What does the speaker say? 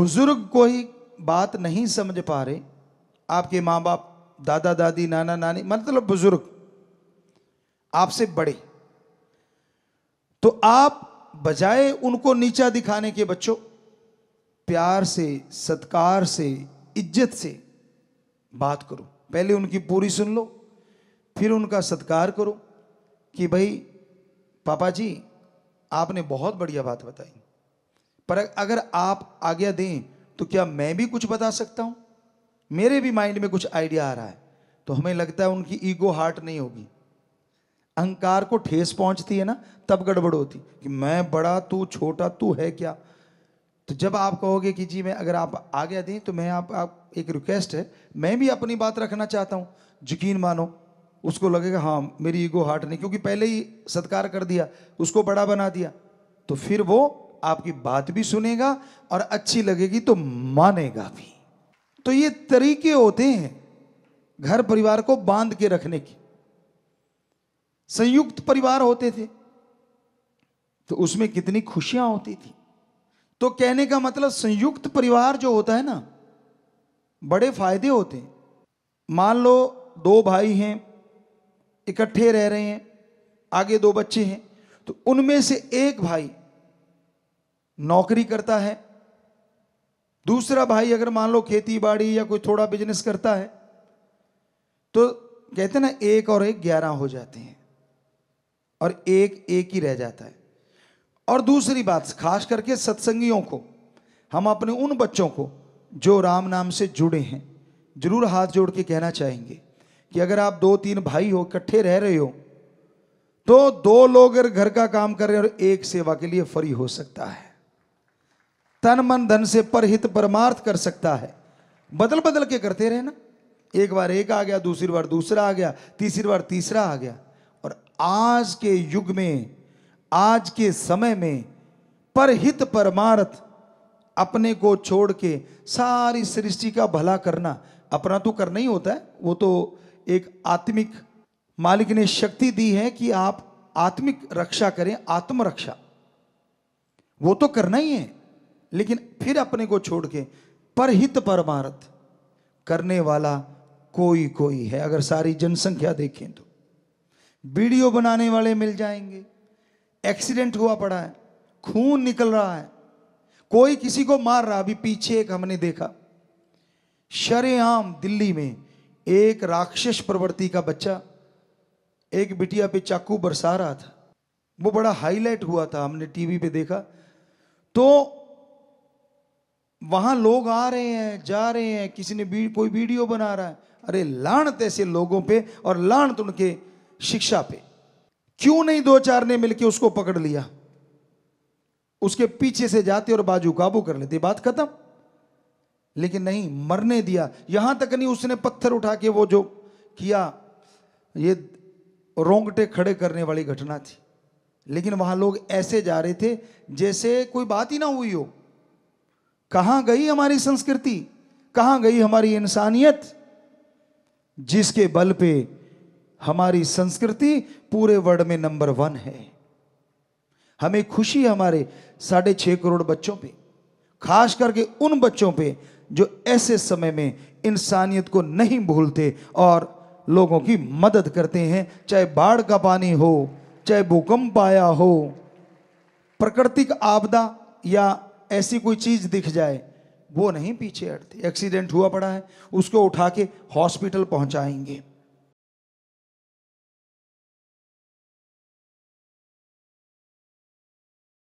बुजुर्ग कोई बात नहीं समझ पा रहे आपके माँ बाप दादा दादी नाना नानी मतलब बुजुर्ग आपसे बड़े तो आप बजाय उनको नीचा दिखाने के बच्चों प्यार से सत्कार से इज्जत से बात करो पहले उनकी पूरी सुन लो फिर उनका सत्कार करो कि भाई पापा जी आपने बहुत बढ़िया बात बताई पर अगर आप आज्ञा दें तो क्या मैं भी कुछ बता सकता हूं मेरे भी माइंड में कुछ आइडिया आ रहा है तो हमें लगता है उनकी ईगो हार्ट नहीं होगी अहंकार को ठेस पहुंचती है ना तब गड़बड़ होती कि मैं बड़ा तू छोटा तू है क्या तो जब आप कहोगे कि जी मैं अगर आप आज्ञा दें तो मैं आप, आप एक रिक्वेस्ट है मैं भी अपनी बात रखना चाहता हूं यकीन मानो उसको लगेगा हाँ मेरी ईगो हार्ट नहीं क्योंकि पहले ही सत्कार कर दिया उसको बड़ा बना दिया तो फिर वो आपकी बात भी सुनेगा और अच्छी लगेगी तो मानेगा भी तो ये तरीके होते हैं घर परिवार को बांध के रखने के संयुक्त परिवार होते थे तो उसमें कितनी खुशियां होती थी तो कहने का मतलब संयुक्त परिवार जो होता है ना बड़े फायदे होते हैं मान लो दो भाई हैं इकट्ठे रह रहे हैं आगे दो बच्चे हैं तो उनमें से एक भाई नौकरी करता है दूसरा भाई अगर मान लो खेती बाड़ी या कोई थोड़ा बिजनेस करता है तो कहते हैं ना एक और एक ग्यारह हो जाते हैं और एक एक ही रह जाता है और दूसरी बात खास करके सत्संगियों को हम अपने उन बच्चों को जो राम नाम से जुड़े हैं जरूर हाथ जोड़ के कहना चाहेंगे कि अगर आप दो तीन भाई हो इकट्ठे रह रहे हो तो दो लोग अगर घर का काम कर रहे हैं और एक सेवा के लिए फ्री हो सकता है तन मन धन से परहित परमार्थ कर सकता है बदल बदल के करते रहना एक बार एक आ गया दूसरी बार दूसरा आ गया तीसरी बार तीसरा आ गया और आज के युग में आज के समय में परहित परमार्थ अपने को छोड़ के सारी सृष्टि का भला करना अपना तो करना ही होता है वो तो एक आत्मिक मालिक ने शक्ति दी है कि आप आत्मिक रक्षा करें आत्मरक्षा वो तो करना ही है लेकिन फिर अपने को छोड़ के परहित परमार्थ करने वाला कोई कोई है अगर सारी जनसंख्या देखें तो वीडियो बनाने वाले मिल जाएंगे एक्सीडेंट हुआ पड़ा है खून निकल रहा है कोई किसी को मार रहा अभी पीछे एक हमने देखा शरेआम दिल्ली में एक राक्षस प्रवृत्ति का बच्चा एक बिटिया पे चाकू बरसा रहा था वो बड़ा हाईलाइट हुआ था हमने टीवी पे देखा तो वहां लोग आ रहे हैं जा रहे हैं किसी ने भी, कोई वीडियो बना रहा है अरे लाणत ऐसे लोगों पे और लाणत उनके शिक्षा पे क्यों नहीं दो चार ने मिलके उसको पकड़ लिया उसके पीछे से जाते और बाजू काबू कर लेते बात खत्म लेकिन नहीं मरने दिया यहां तक नहीं उसने पत्थर उठा के वो जो किया ये रोंगटे खड़े करने वाली घटना थी लेकिन वहां लोग ऐसे जा रहे थे जैसे कोई बात ही ना हुई हो कहां गई हमारी संस्कृति कहां गई हमारी इंसानियत जिसके बल पे हमारी संस्कृति पूरे वर्ल्ड में नंबर वन है हमें खुशी हमारे साढ़े छः करोड़ बच्चों पे खास करके उन बच्चों पे जो ऐसे समय में इंसानियत को नहीं भूलते और लोगों की मदद करते हैं चाहे बाढ़ का पानी हो चाहे भूकंप आया हो प्राकृतिक आपदा या ऐसी कोई चीज़ दिख जाए वो नहीं पीछे हटती एक्सीडेंट हुआ पड़ा है उसको उठा के हॉस्पिटल पहुंचाएंगे